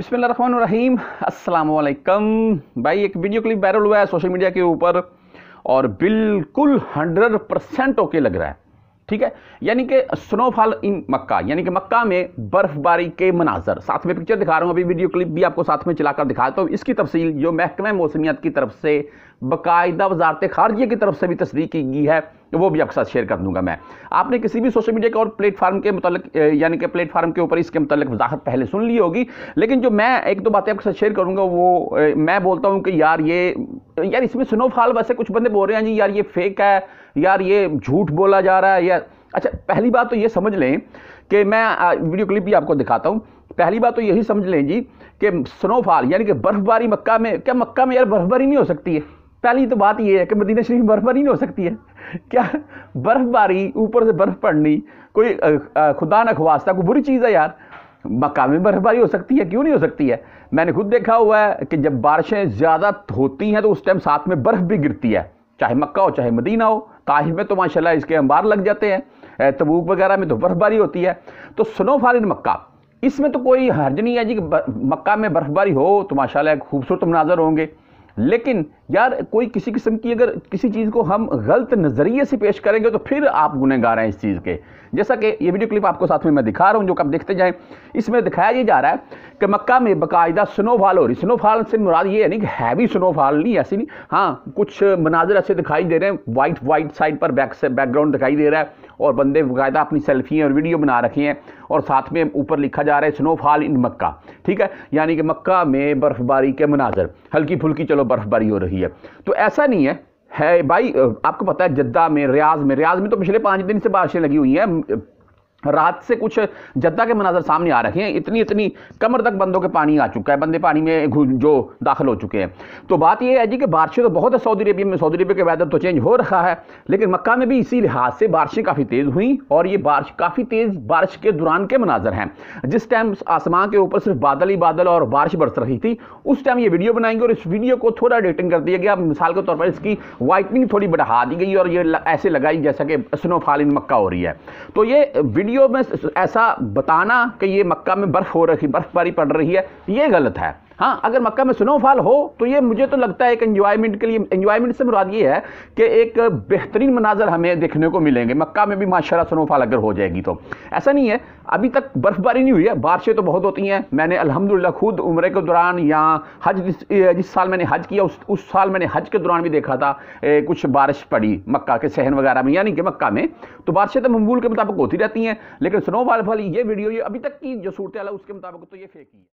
अस्सलाम वालेकुम भाई एक वीडियो क्लिप वायरल हुआ है सोशल मीडिया के ऊपर और बिल्कुल 100 परसेंट ओके लग रहा है ठीक है यानी कि स्नोफॉल इन मक्का यानी कि मक्का में बर्फबारी के मनाजर साथ में पिक्चर दिखा रहा हूँ अभी वीडियो क्लिप भी आपको साथ में चलाकर दिखाता हूँ इसकी तफसील जो महकमा मौसमियात की तरफ से बाकायदा वजारत खारजिया की तरफ से भी तस्दीक की गई है वो भी आपके साथ शेयर कर दूंगा मैं आपने किसी भी सोशल मीडिया के और प्लेटफार्म के मतलब यानी कि प्लेटफार्म के ऊपर इसके मतलब वजाहत पहले सुन ली होगी लेकिन जो मैं एक दो बातें आपके साथ शेयर करूँगा वो मैं बोलता हूँ कि यार ये यार इसमें स्नोफॉल वैसे कुछ बंदे बोल रहे हैं जी यार ये फेक है यार ये झूठ बोला जा रहा है या अच्छा पहली बात तो ये समझ लें कि मैं वीडियो क्लिप भी आपको दिखाता हूँ पहली बात तो यही समझ लें जी कि स्नोफॉल यानी कि बर्फ़बारी मक्का में क्या मक्का में यार बर्फ़बारी नहीं हो सकती है पहली तो बात यह है कि मदीना शरीफ में बर्फ़बारी नहीं हो सकती है क्या बर्फबारी ऊपर से बर्फ़ पड़नी कोई खुदा न खवासता कोई बुरी चीज़ है यार मक्का में बर्फबारी हो सकती है क्यों नहीं हो सकती है मैंने खुद देखा हुआ है कि जब बारिशें ज़्यादा होती हैं तो उस टाइम साथ में बर्फ़ भी गिरती है चाहे मक्का हो चाहे मदीना हो ताहिफ में तो माशाल्लाह इसके अंबार लग जाते हैं तबूक वगैरह में तो बर्फ़बारी होती है तो स्नोफॉल इन मक्का इसमें तो कोई हर्ज नहीं है जी कि मक्का में बर्फ़बारी हो तो माशाल्लाह खूबसूरत मनाजर होंगे लेकिन यार कोई किसी किस्म की अगर किसी चीज़ को हम गलत नज़रिए से पेश करेंगे तो फिर आप गुनहगार हैं इस चीज़ के जैसा कि ये वीडियो क्लिप आपको साथ में मैं दिखा रहा हूँ जो कि आप देखते जाएं इसमें दिखाया ये जा रहा है कि मक्का में बाकायदा स्नोफॉल हो रही स्नोफॉल से मुराद ये है नहीं कि हैवी स्नोफॉल नहीं ऐसी नहीं हाँ कुछ मनाजर ऐसे दिखाई दे रहे हैं वाइट वाइट साइड पर बैक से बैकग्राउंड दिखाई दे रहा है और बंदे बायदा अपनी सेल्फी और वीडियो बना रखे हैं और साथ में ऊपर लिखा जा रहा है स्नोफॉल इन मक्का ठीक है यानी कि मक्का में बर्फ़बारी के मनाजर हल्की फुल्की चलो बर्फ़बारी हो रही है तो ऐसा नहीं है है भाई आपको पता है जद्दा में रियाज में रियाज में तो पिछले पाँच दिन से बारिशें लगी हुई हैं रात से कुछ जद्दा के मनाजर सामने आ रखे हैं इतनी इतनी कमर तक बंदों के पानी आ चुका है बंदे पानी में जो दाखिल हो चुके हैं तो बात यह है जी कि बारिशें तो बहुत है सऊदी अरेबिया में सऊदी अरेबिया के वेदर तो चेंज हो रखा है लेकिन मक्का में भी इसी लिहाज से बारिशें काफ़ी तेज़ हुई और ये बारिश काफ़ी तेज़ बारिश के दौरान के मनाजर हैं जिस टाइम आसमान के ऊपर सिर्फ बादल ही बादल और बारिश बरस रही थी उस टाइम ये वीडियो बनाएंगे और इस वीडियो को थोड़ा एडिटिंग कर दिया गया मिसाल के तौर पर इसकी वाइटनिंग थोड़ी बढ़ा दी गई और ये ऐसे लगाई जैसा कि स्नोफॉल इन मक्का हो रही है तो ये वीडियो में ऐसा बताना कि ये मक्का में बर्फ़ हो रही बर्फ़बारी पड़ रही है ये गलत है हाँ अगर मक्का में स्नोफॉल हो तो ये मुझे तो लगता है एक इन्जॉयमेंट के लिए इन्जॉयमेंट से मुराद ये है कि एक बेहतरीन मनाजर हमें देखने को मिलेंगे मक्का में भी माशा स्नोफॉल अगर हो जाएगी तो ऐसा नहीं है अभी तक बर्फबारी नहीं हुई है बारिशें तो बहुत होती हैं मैंने अलहमदिल्ला खुद उम्र के दौरान या हज जिस साल मैंने हज किया उस उस साल मैंने हज के दौरान भी देखा था कुछ बारिश पड़ी मक्का के सहन वगैरह में यानी कि मक्का में तो बारिशें तो ममूल के मुताबिक होती रहती हैं लेकिन स्नोफॉल फॉल ये वीडियो ये अभी तक की जो सूरत है उसके मुताबिक तो ये फेंकी है